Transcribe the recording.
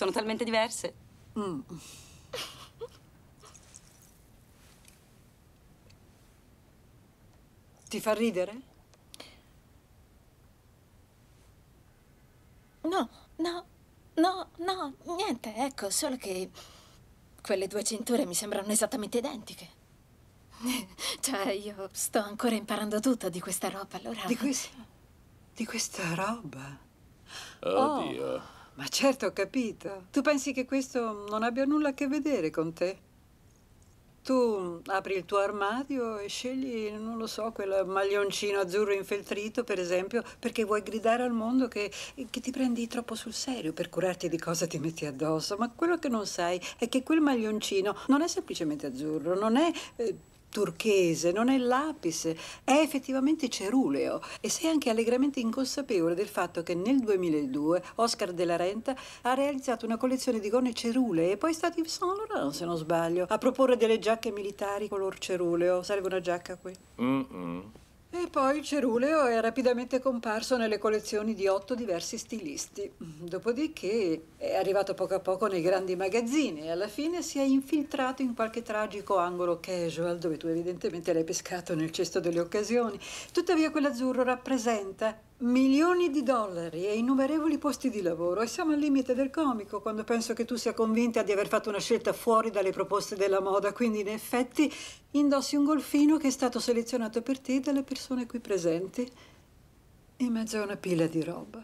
Sono talmente diverse. Mm. Ti fa ridere? No, no, no, no, niente, ecco, solo che quelle due cinture mi sembrano esattamente identiche. Cioè, io sto ancora imparando tutto di questa roba, allora... Di questa... di questa roba? Oddio. Oh ma certo ho capito. Tu pensi che questo non abbia nulla a che vedere con te? Tu apri il tuo armadio e scegli, non lo so, quel maglioncino azzurro infeltrito, per esempio, perché vuoi gridare al mondo che, che, ti prendi troppo sul serio per curarti di cosa ti metti addosso. Ma quello che non sai è che quel maglioncino non è semplicemente azzurro, non è eh, turchese, non è l'apice, è effettivamente ceruleo e sei anche allegramente inconsapevole del fatto che nel 2002 Oscar della Renta ha realizzato una collezione di gonne cerulee e poi è stato Yves Saint Laurent, se non sbaglio, a proporre delle giacche militari color ceruleo. Serve una giacca qui? Mm -mm. E poi il ceruleo è rapidamente comparso nelle collezioni di otto diversi stilisti. Dopodiché è arrivato poco a poco nei grandi magazzini e alla fine si è infiltrato in qualche tragico angolo casual dove tu evidentemente l'hai pescato nel cesto delle occasioni. Tuttavia quell'azzurro rappresenta milioni di dollari e innumerevoli posti di lavoro e siamo al limite del comico quando penso che tu sia convinta di aver fatto una scelta fuori dalle proposte della moda, quindi in effetti indossi un golfino che è stato selezionato per te dalle persone persone qui presenti in mezzo a una pila di roba.